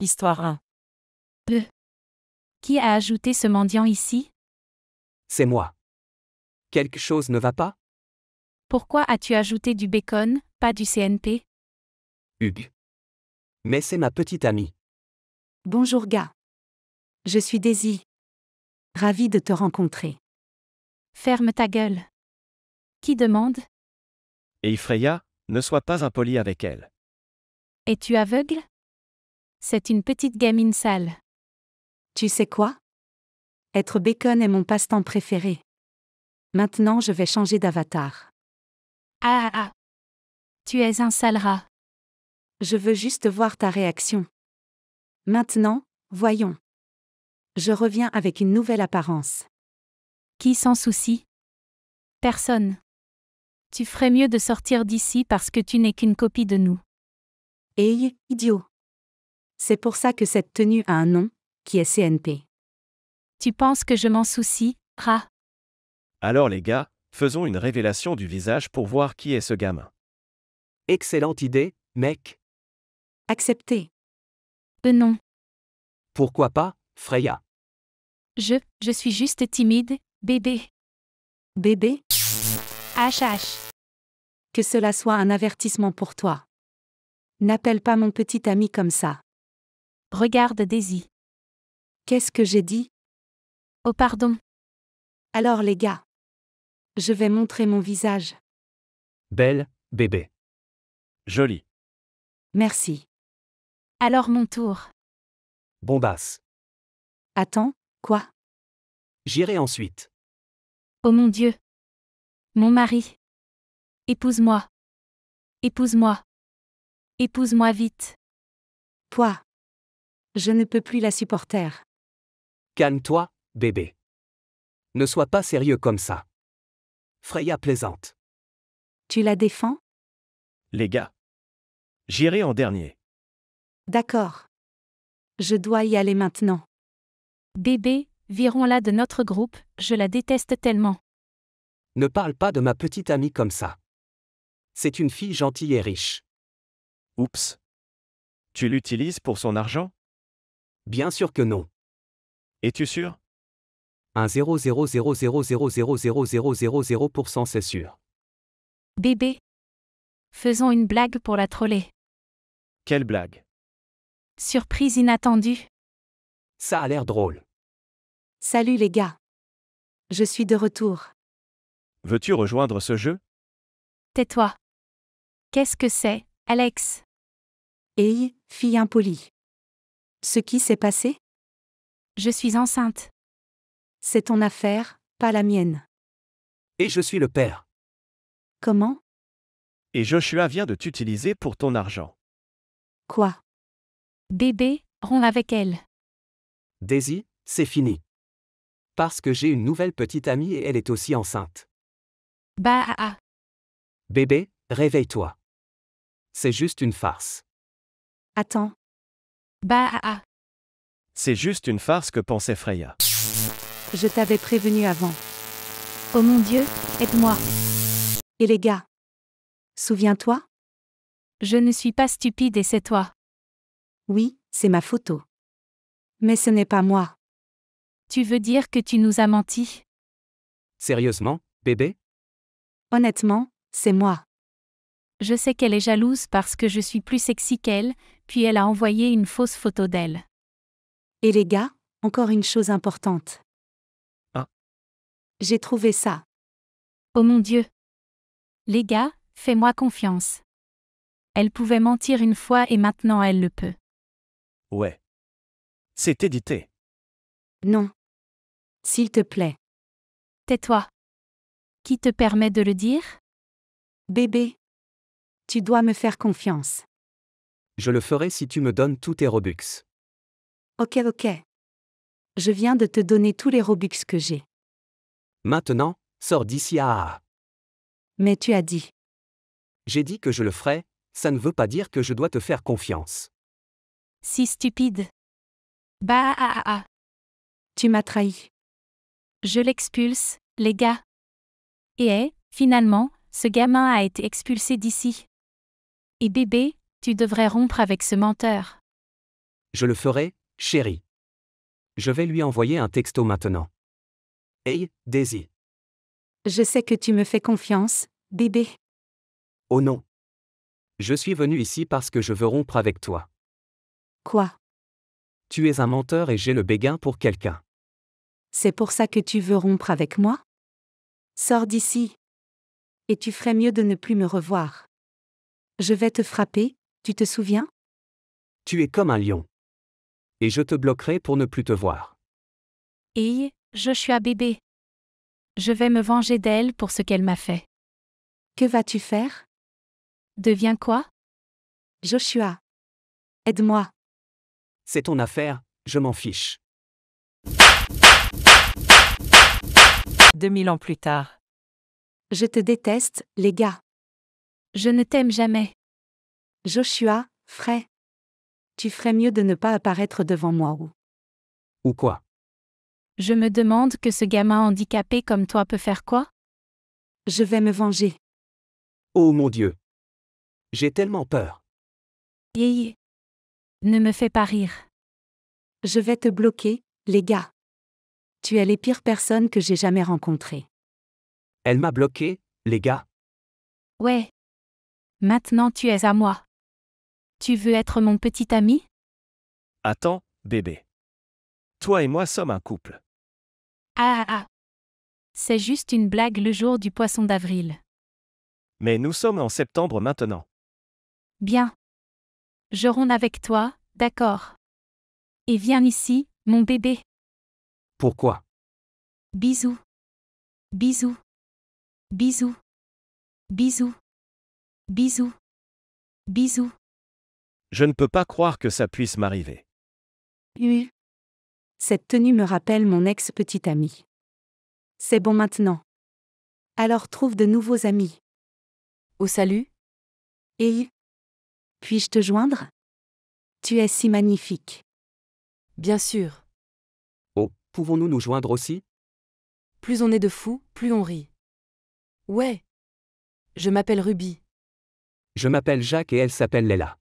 Histoire 1. Peu. Qui a ajouté ce mendiant ici C'est moi. Quelque chose ne va pas Pourquoi as-tu ajouté du bacon, pas du CNP Hugues. Mais c'est ma petite amie. Bonjour gars. Je suis Daisy. Ravi de te rencontrer. Ferme ta gueule. Qui demande Et Freya, ne sois pas impoli avec elle. Es-tu aveugle c'est une petite gamine sale. Tu sais quoi Être bacon est mon passe-temps préféré. Maintenant je vais changer d'avatar. Ah ah ah Tu es un sale rat. Je veux juste voir ta réaction. Maintenant, voyons. Je reviens avec une nouvelle apparence. Qui s'en soucie Personne. Tu ferais mieux de sortir d'ici parce que tu n'es qu'une copie de nous. hey, idiot c'est pour ça que cette tenue a un nom, qui est CNP. Tu penses que je m'en soucie, Ra Alors les gars, faisons une révélation du visage pour voir qui est ce gamin. Excellente idée, mec. Accepté. Euh non. Pourquoi pas, Freya Je, je suis juste timide, bébé. Bébé HH. Que cela soit un avertissement pour toi. N'appelle pas mon petit ami comme ça. Regarde Daisy. Qu'est-ce que j'ai dit Oh pardon. Alors les gars. Je vais montrer mon visage. Belle, bébé. Jolie. Merci. Alors mon tour. Bombasse. Attends, quoi J'irai ensuite. Oh mon Dieu. Mon mari. Épouse-moi. Épouse-moi. Épouse-moi vite. Toi. Je ne peux plus la supporter. Calme-toi, bébé. Ne sois pas sérieux comme ça. Freya plaisante. Tu la défends Les gars. J'irai en dernier. D'accord. Je dois y aller maintenant. Bébé, virons-la de notre groupe, je la déteste tellement. Ne parle pas de ma petite amie comme ça. C'est une fille gentille et riche. Oups. Tu l'utilises pour son argent Bien sûr que non. Es-tu sûr Un cent c'est sûr. Bébé. Faisons une blague pour la troller. Quelle blague Surprise inattendue. Ça a l'air drôle. Salut les gars. Je suis de retour. Veux-tu rejoindre ce jeu Tais-toi. Qu'est-ce que c'est, Alex Hey, fille impolie ce qui s'est passé Je suis enceinte. C'est ton affaire, pas la mienne. Et je suis le père. Comment Et Joshua vient de t'utiliser pour ton argent. Quoi Bébé, romps avec elle. Daisy, c'est fini. Parce que j'ai une nouvelle petite amie et elle est aussi enceinte. Bah ah. Bébé, réveille-toi. C'est juste une farce. Attends, bah C'est juste une farce que pensait Freya. Je t'avais prévenu avant. Oh mon Dieu, aide-moi. Et les gars Souviens-toi Je ne suis pas stupide et c'est toi. Oui, c'est ma photo. Mais ce n'est pas moi. Tu veux dire que tu nous as menti Sérieusement, bébé Honnêtement, c'est moi. Je sais qu'elle est jalouse parce que je suis plus sexy qu'elle, puis elle a envoyé une fausse photo d'elle. Et les gars, encore une chose importante. Ah. J'ai trouvé ça. Oh mon Dieu. Les gars, fais-moi confiance. Elle pouvait mentir une fois et maintenant elle le peut. Ouais. C'est édité. Non. S'il te plaît. Tais-toi. Qui te permet de le dire Bébé. Tu dois me faire confiance. Je le ferai si tu me donnes tous tes Robux. Ok, ok. Je viens de te donner tous les Robux que j'ai. Maintenant, sors d'ici à... Mais tu as dit. J'ai dit que je le ferai, ça ne veut pas dire que je dois te faire confiance. Si stupide. Bah ah ah Tu m'as trahi. Je l'expulse, les gars. Et eh, finalement, ce gamin a été expulsé d'ici. Et bébé, tu devrais rompre avec ce menteur. Je le ferai, chérie. Je vais lui envoyer un texto maintenant. Hey, Daisy. Je sais que tu me fais confiance, bébé. Oh non. Je suis venu ici parce que je veux rompre avec toi. Quoi Tu es un menteur et j'ai le béguin pour quelqu'un. C'est pour ça que tu veux rompre avec moi Sors d'ici. Et tu ferais mieux de ne plus me revoir. Je vais te frapper, tu te souviens Tu es comme un lion. Et je te bloquerai pour ne plus te voir. Et, Joshua bébé. Je vais me venger d'elle pour ce qu'elle m'a fait. Que vas-tu faire Deviens quoi Joshua. Aide-moi. C'est ton affaire, je m'en fiche. 2000 ans plus tard. Je te déteste, les gars. Je ne t'aime jamais. Joshua, frais. Tu ferais mieux de ne pas apparaître devant moi ou. Ou quoi Je me demande que ce gamin handicapé comme toi peut faire quoi Je vais me venger. Oh mon Dieu J'ai tellement peur. Yé. Ne me fais pas rire. Je vais te bloquer, les gars. Tu es les pires personnes que j'ai jamais rencontrées. Elle m'a bloqué, les gars. Ouais. Maintenant tu es à moi. Tu veux être mon petit ami Attends, bébé. Toi et moi sommes un couple. Ah ah ah. C'est juste une blague le jour du poisson d'avril. Mais nous sommes en septembre maintenant. Bien. Je ronde avec toi, d'accord. Et viens ici, mon bébé. Pourquoi Bisous. Bisous. Bisous. Bisous. Bisous. Bisous. Je ne peux pas croire que ça puisse m'arriver. Oui. Cette tenue me rappelle mon ex-petite amie. C'est bon maintenant. Alors trouve de nouveaux amis. Au salut. Et Puis-je te joindre Tu es si magnifique. Bien sûr. Oh, pouvons-nous nous joindre aussi Plus on est de fous, plus on rit. Ouais. Je m'appelle Ruby. Je m'appelle Jacques et elle s'appelle Leila.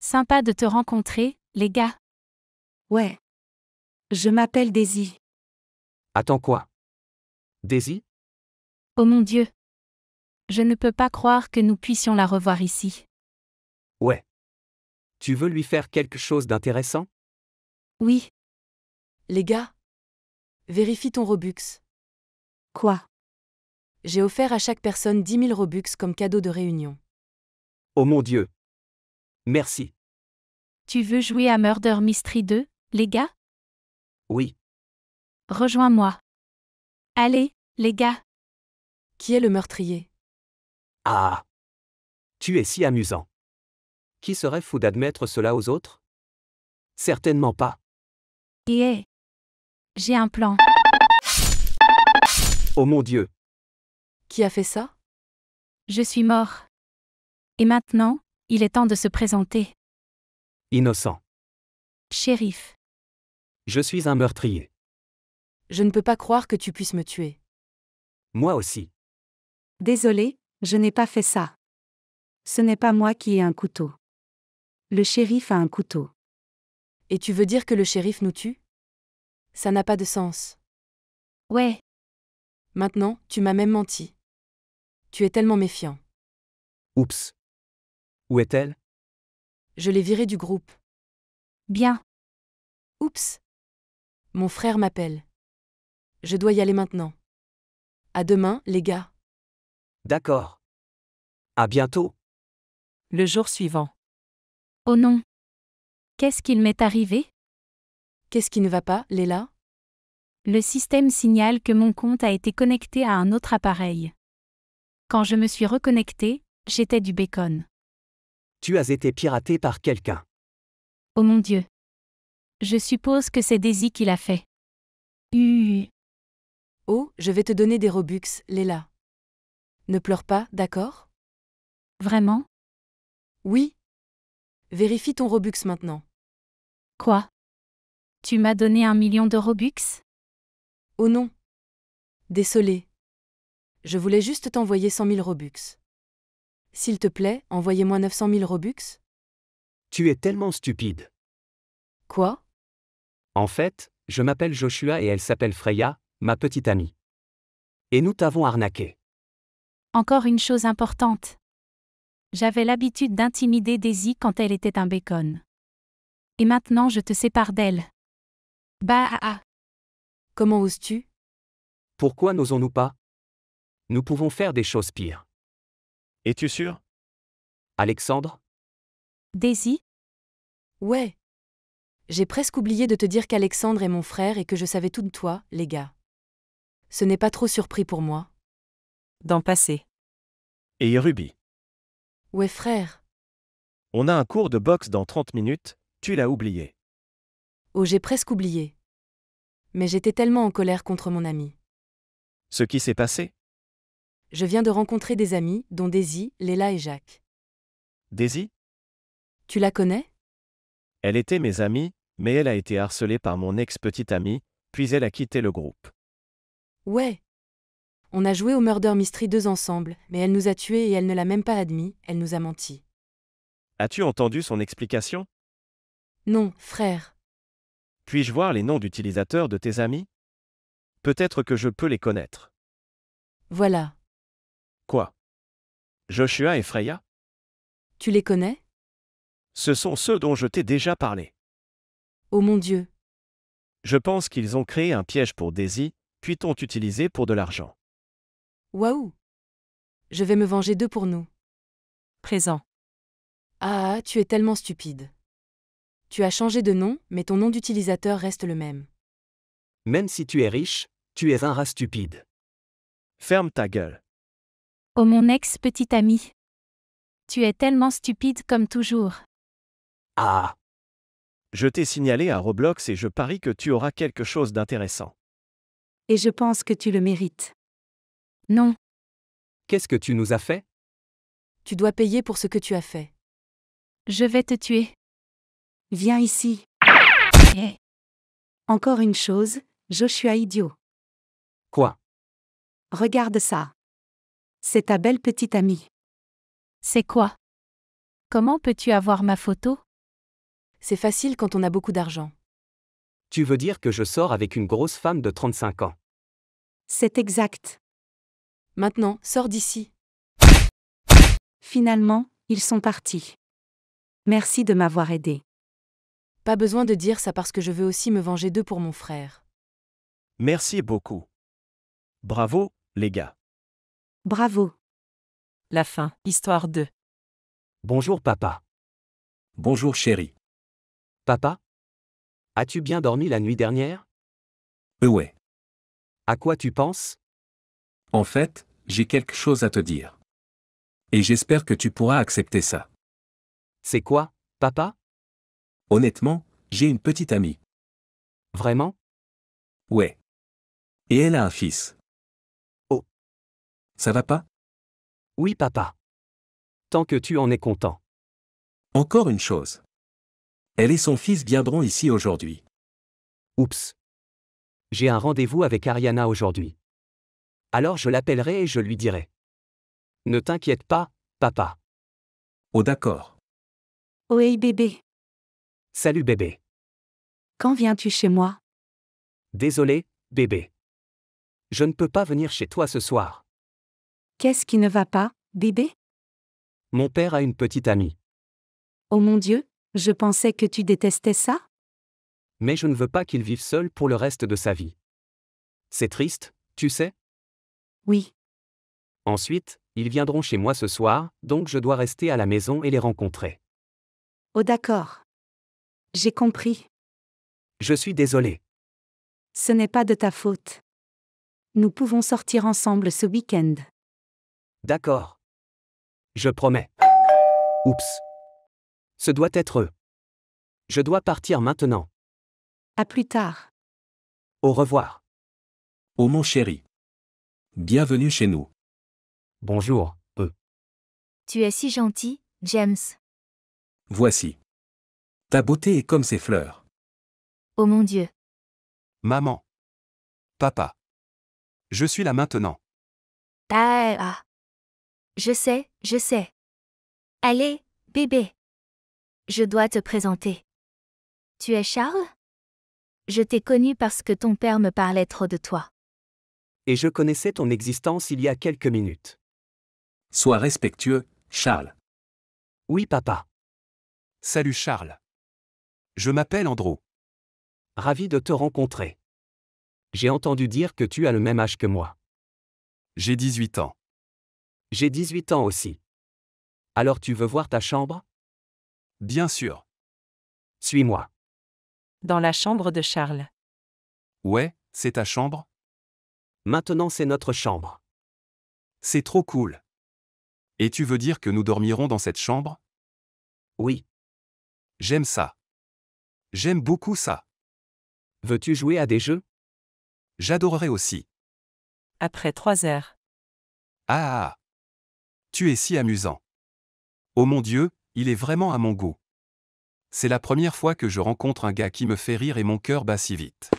Sympa de te rencontrer, les gars. Ouais. Je m'appelle Daisy. Attends quoi Daisy Oh mon Dieu. Je ne peux pas croire que nous puissions la revoir ici. Ouais. Tu veux lui faire quelque chose d'intéressant Oui. Les gars Vérifie ton Robux. Quoi J'ai offert à chaque personne 10 000 Robux comme cadeau de réunion. Oh mon Dieu. Merci. Tu veux jouer à Murder Mystery 2, les gars Oui. Rejoins-moi. Allez, les gars. Qui est le meurtrier Ah Tu es si amusant. Qui serait fou d'admettre cela aux autres Certainement pas. Eh est eh. J'ai un plan. Oh mon Dieu Qui a fait ça Je suis mort. Et maintenant, il est temps de se présenter. Innocent. Shérif. Je suis un meurtrier. Je ne peux pas croire que tu puisses me tuer. Moi aussi. Désolé, je n'ai pas fait ça. Ce n'est pas moi qui ai un couteau. Le shérif a un couteau. Et tu veux dire que le shérif nous tue Ça n'a pas de sens. Ouais. Maintenant, tu m'as même menti. Tu es tellement méfiant. Oups. Où est-elle Je l'ai virée du groupe. Bien. Oups. Mon frère m'appelle. Je dois y aller maintenant. À demain, les gars. D'accord. À bientôt. Le jour suivant. Oh non. Qu'est-ce qu'il m'est arrivé Qu'est-ce qui ne va pas, Léla Le système signale que mon compte a été connecté à un autre appareil. Quand je me suis reconnecté, j'étais du bacon. Tu as été piraté par quelqu'un. Oh mon Dieu. Je suppose que c'est Daisy qui l'a fait. Oh, je vais te donner des Robux, Léla. Ne pleure pas, d'accord Vraiment Oui. Vérifie ton Robux maintenant. Quoi Tu m'as donné un million de Robux Oh non. Désolé. Je voulais juste t'envoyer cent mille Robux. S'il te plaît, envoyez-moi 900 000 Robux Tu es tellement stupide. Quoi En fait, je m'appelle Joshua et elle s'appelle Freya, ma petite amie. Et nous t'avons arnaqué. Encore une chose importante. J'avais l'habitude d'intimider Daisy quand elle était un bacon. Et maintenant je te sépare d'elle. Bah ah ah. Comment oses-tu Pourquoi n'osons-nous pas Nous pouvons faire des choses pires. Es-tu sûr Alexandre Daisy Ouais. J'ai presque oublié de te dire qu'Alexandre est mon frère et que je savais tout de toi, les gars. Ce n'est pas trop surpris pour moi. D'en passer. »« Et Ruby Ouais frère. On a un cours de boxe dans 30 minutes, tu l'as oublié. Oh j'ai presque oublié. Mais j'étais tellement en colère contre mon ami. Ce qui s'est passé je viens de rencontrer des amis, dont Daisy, Léla et Jacques. Daisy Tu la connais Elle était mes amies, mais elle a été harcelée par mon ex-petite amie, puis elle a quitté le groupe. Ouais. On a joué au Murder Mystery 2 ensemble, mais elle nous a tués et elle ne l'a même pas admis, elle nous a menti. As-tu entendu son explication Non, frère. Puis-je voir les noms d'utilisateurs de tes amis Peut-être que je peux les connaître. Voilà. Quoi Joshua et Freya Tu les connais Ce sont ceux dont je t'ai déjà parlé. Oh mon Dieu Je pense qu'ils ont créé un piège pour Daisy, puis t'ont utilisé pour de l'argent. Waouh Je vais me venger d'eux pour nous. Présent. Ah, tu es tellement stupide. Tu as changé de nom, mais ton nom d'utilisateur reste le même. Même si tu es riche, tu es un rat stupide. Ferme ta gueule. Oh mon ex-petit ami. Tu es tellement stupide comme toujours. Ah Je t'ai signalé à Roblox et je parie que tu auras quelque chose d'intéressant. Et je pense que tu le mérites. Non. Qu'est-ce que tu nous as fait Tu dois payer pour ce que tu as fait. Je vais te tuer. Viens ici. Eh. Encore une chose, Joshua idiot. Quoi Regarde ça. C'est ta belle petite amie. C'est quoi Comment peux-tu avoir ma photo C'est facile quand on a beaucoup d'argent. Tu veux dire que je sors avec une grosse femme de 35 ans C'est exact. Maintenant, sors d'ici. Finalement, ils sont partis. Merci de m'avoir aidé. Pas besoin de dire ça parce que je veux aussi me venger d'eux pour mon frère. Merci beaucoup. Bravo, les gars. Bravo. La fin, histoire 2. Bonjour papa. Bonjour chérie. Papa As-tu bien dormi la nuit dernière Euh ouais. À quoi tu penses En fait, j'ai quelque chose à te dire. Et j'espère que tu pourras accepter ça. C'est quoi, papa Honnêtement, j'ai une petite amie. Vraiment Ouais. Et elle a un fils. Ça va pas Oui, papa. Tant que tu en es content. Encore une chose. Elle et son fils viendront ici aujourd'hui. Oups. J'ai un rendez-vous avec Ariana aujourd'hui. Alors je l'appellerai et je lui dirai. Ne t'inquiète pas, papa. Oh d'accord. Oui bébé. Salut bébé. Quand viens-tu chez moi Désolé, bébé. Je ne peux pas venir chez toi ce soir. Qu'est-ce qui ne va pas, bébé Mon père a une petite amie. Oh mon Dieu, je pensais que tu détestais ça Mais je ne veux pas qu'il vive seul pour le reste de sa vie. C'est triste, tu sais Oui. Ensuite, ils viendront chez moi ce soir, donc je dois rester à la maison et les rencontrer. Oh d'accord. J'ai compris. Je suis désolé. Ce n'est pas de ta faute. Nous pouvons sortir ensemble ce week-end. D'accord. Je promets. Oups. Ce doit être eux. Je dois partir maintenant. À plus tard. Au revoir. Oh mon chéri. Bienvenue chez nous. Bonjour, eux. Tu es si gentil, James. Voici. Ta beauté est comme ces fleurs. Oh mon Dieu. Maman. Papa. Je suis là maintenant. Ah. Je sais, je sais. Allez, bébé. Je dois te présenter. Tu es Charles Je t'ai connu parce que ton père me parlait trop de toi. Et je connaissais ton existence il y a quelques minutes. Sois respectueux, Charles. Oui, papa. Salut, Charles. Je m'appelle Andrew. Ravi de te rencontrer. J'ai entendu dire que tu as le même âge que moi. J'ai 18 ans. J'ai 18 ans aussi. Alors tu veux voir ta chambre Bien sûr. Suis-moi. Dans la chambre de Charles. Ouais, c'est ta chambre Maintenant c'est notre chambre. C'est trop cool. Et tu veux dire que nous dormirons dans cette chambre Oui. J'aime ça. J'aime beaucoup ça. Veux-tu jouer à des jeux J'adorerais aussi. Après trois heures. Ah, ah, ah. Tu es si amusant. Oh mon Dieu, il est vraiment à mon goût. C'est la première fois que je rencontre un gars qui me fait rire et mon cœur bat si vite.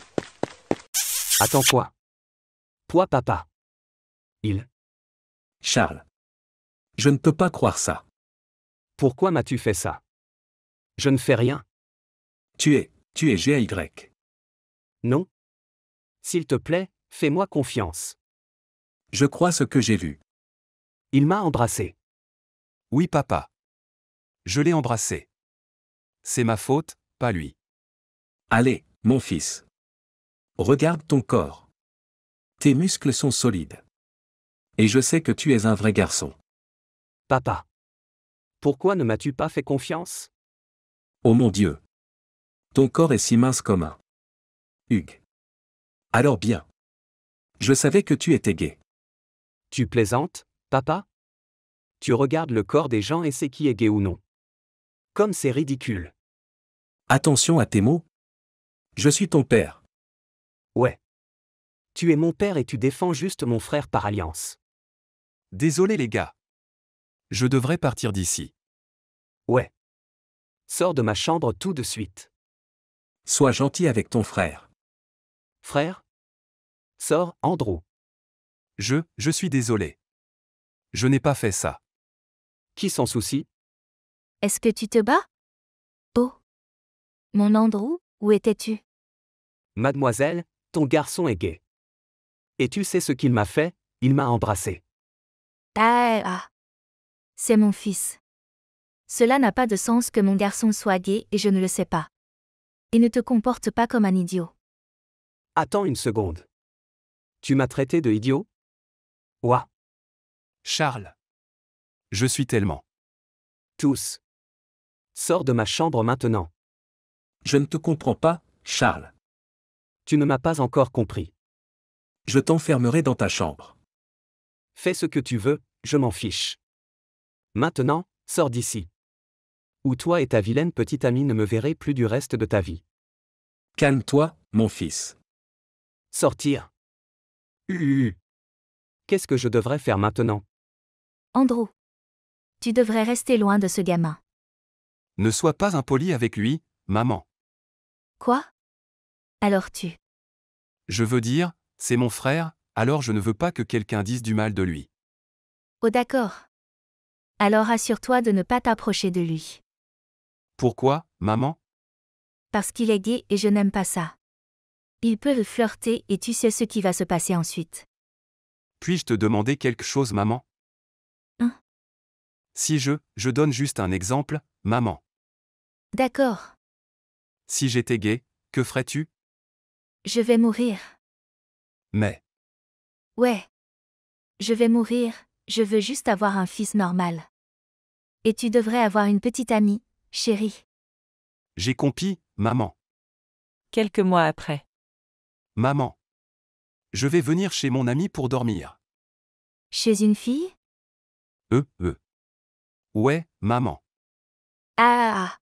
Attends quoi Toi papa. Il. Charles. Je ne peux pas croire ça. Pourquoi m'as-tu fait ça Je ne fais rien. Tu es, tu es G.A.Y. Non. S'il te plaît, fais-moi confiance. Je crois ce que j'ai vu. Il m'a embrassé. Oui, papa. Je l'ai embrassé. C'est ma faute, pas lui. Allez, mon fils. Regarde ton corps. Tes muscles sont solides. Et je sais que tu es un vrai garçon. Papa. Pourquoi ne m'as-tu pas fait confiance Oh mon Dieu. Ton corps est si mince comme un. Hugues. Alors bien. Je savais que tu étais gay. Tu plaisantes Papa Tu regardes le corps des gens et sais qui est gay ou non. Comme c'est ridicule. Attention à tes mots. Je suis ton père. Ouais. Tu es mon père et tu défends juste mon frère par alliance. Désolé les gars. Je devrais partir d'ici. Ouais. Sors de ma chambre tout de suite. Sois gentil avec ton frère. Frère Sors, Andrew. Je, je suis désolé. Je n'ai pas fait ça. Qui s'en soucie Est-ce que tu te bats Oh Mon Andrew, où étais-tu Mademoiselle, ton garçon est gay. Et tu sais ce qu'il m'a fait Il m'a embrassé. Ah C'est mon fils. Cela n'a pas de sens que mon garçon soit gay et je ne le sais pas. Et ne te comporte pas comme un idiot. Attends une seconde. Tu m'as traité de idiot Ouah Charles. Je suis tellement. Tous. Sors de ma chambre maintenant. Je ne te comprends pas, Charles. Tu ne m'as pas encore compris. Je t'enfermerai dans ta chambre. Fais ce que tu veux, je m'en fiche. Maintenant, sors d'ici. Ou toi et ta vilaine petite amie ne me verrez plus du reste de ta vie. Calme-toi, mon fils. Sortir. Hum, hum, hum. Qu'est-ce que je devrais faire maintenant Andrew. Tu devrais rester loin de ce gamin. Ne sois pas impoli avec lui, maman. Quoi Alors tu. Je veux dire, c'est mon frère, alors je ne veux pas que quelqu'un dise du mal de lui. Oh d'accord. Alors assure-toi de ne pas t'approcher de lui. Pourquoi, maman Parce qu'il est gay et je n'aime pas ça. Il peut le flirter et tu sais ce qui va se passer ensuite. Puis-je te demander quelque chose, maman si je, je donne juste un exemple, maman. D'accord. Si j'étais gay, que ferais-tu Je vais mourir. Mais. Ouais. Je vais mourir, je veux juste avoir un fils normal. Et tu devrais avoir une petite amie, chérie. J'ai compris, maman. Quelques mois après. Maman. Je vais venir chez mon ami pour dormir. Chez une fille Euh, euh. Ouais, maman. Ah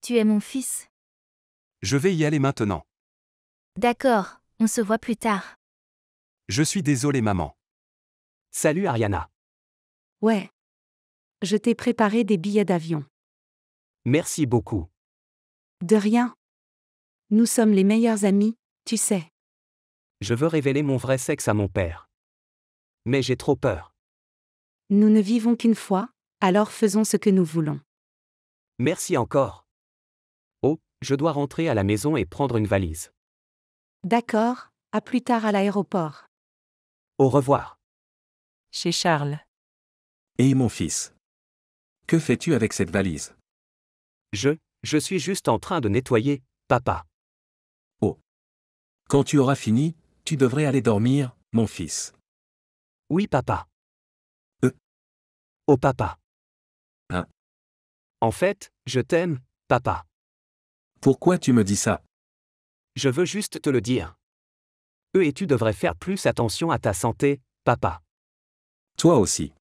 Tu es mon fils. Je vais y aller maintenant. D'accord, on se voit plus tard. Je suis désolé, maman. Salut, Ariana. Ouais. Je t'ai préparé des billets d'avion. Merci beaucoup. De rien. Nous sommes les meilleurs amis, tu sais. Je veux révéler mon vrai sexe à mon père. Mais j'ai trop peur. Nous ne vivons qu'une fois, alors faisons ce que nous voulons. Merci encore. Oh, je dois rentrer à la maison et prendre une valise. D'accord, à plus tard à l'aéroport. Au revoir. Chez Charles. Et mon fils Que fais-tu avec cette valise Je, je suis juste en train de nettoyer, papa. Oh. Quand tu auras fini, tu devrais aller dormir, mon fils. Oui, papa. Euh. Oh, papa. Ah. En fait, je t'aime, papa. Pourquoi tu me dis ça Je veux juste te le dire. Eux et tu devrais faire plus attention à ta santé, papa. Toi aussi.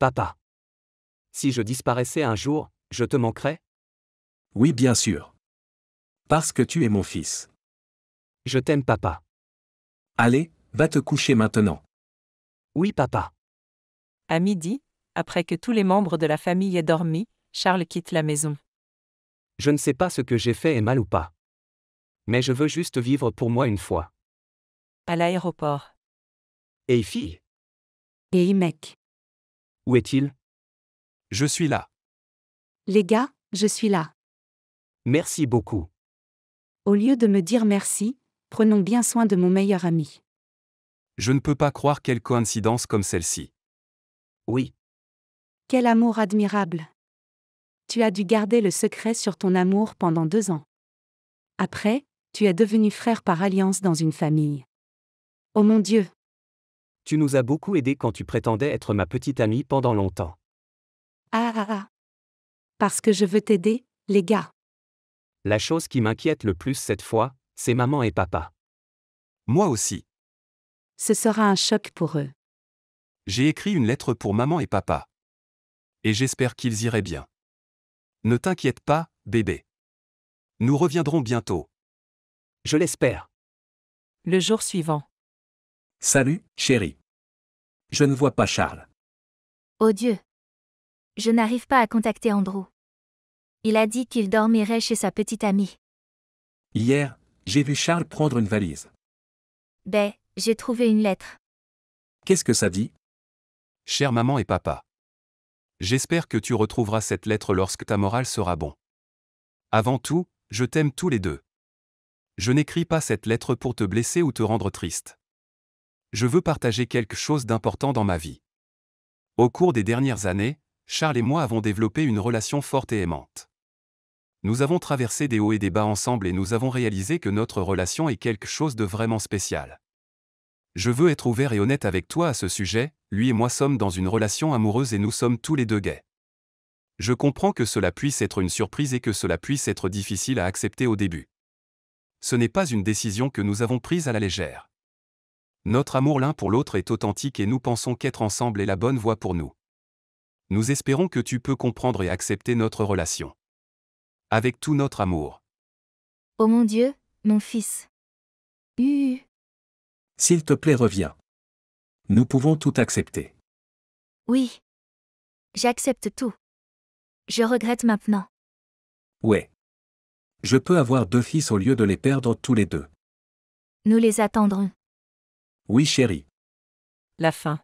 Papa. Si je disparaissais un jour, je te manquerais Oui, bien sûr. Parce que tu es mon fils. Je t'aime, papa. Allez, va te coucher maintenant. Oui, papa. À midi, après que tous les membres de la famille aient dormi, Charles quitte la maison. Je ne sais pas ce que j'ai fait est mal ou pas. Mais je veux juste vivre pour moi une fois. À l'aéroport. Hey fille. Hey mec. Où est-il Je suis là. Les gars, je suis là. Merci beaucoup. Au lieu de me dire merci, prenons bien soin de mon meilleur ami. Je ne peux pas croire quelle coïncidence comme celle-ci. Oui. Quel amour admirable. Tu as dû garder le secret sur ton amour pendant deux ans. Après, tu es devenu frère par alliance dans une famille. Oh mon Dieu. Tu nous as beaucoup aidés quand tu prétendais être ma petite amie pendant longtemps. Ah ah ah. Parce que je veux t'aider, les gars. La chose qui m'inquiète le plus cette fois, c'est maman et papa. Moi aussi. Ce sera un choc pour eux. J'ai écrit une lettre pour maman et papa et j'espère qu'ils iraient bien. Ne t'inquiète pas, bébé. Nous reviendrons bientôt. Je l'espère. Le jour suivant. Salut, chérie. Je ne vois pas Charles. Oh Dieu. Je n'arrive pas à contacter Andrew. Il a dit qu'il dormirait chez sa petite amie. Hier, j'ai vu Charles prendre une valise. Ben, j'ai trouvé une lettre. Qu'est-ce que ça dit Chère maman et papa. J'espère que tu retrouveras cette lettre lorsque ta morale sera bon. Avant tout, je t'aime tous les deux. Je n'écris pas cette lettre pour te blesser ou te rendre triste. Je veux partager quelque chose d'important dans ma vie. Au cours des dernières années, Charles et moi avons développé une relation forte et aimante. Nous avons traversé des hauts et des bas ensemble et nous avons réalisé que notre relation est quelque chose de vraiment spécial. Je veux être ouvert et honnête avec toi à ce sujet, lui et moi sommes dans une relation amoureuse et nous sommes tous les deux gays. Je comprends que cela puisse être une surprise et que cela puisse être difficile à accepter au début. Ce n'est pas une décision que nous avons prise à la légère. Notre amour l'un pour l'autre est authentique et nous pensons qu'être ensemble est la bonne voie pour nous. Nous espérons que tu peux comprendre et accepter notre relation. Avec tout notre amour. Oh mon Dieu, mon fils. Uh. S'il te plaît, reviens. Nous pouvons tout accepter. Oui. J'accepte tout. Je regrette maintenant. Ouais. Je peux avoir deux fils au lieu de les perdre tous les deux. Nous les attendrons. Oui, chérie. La fin.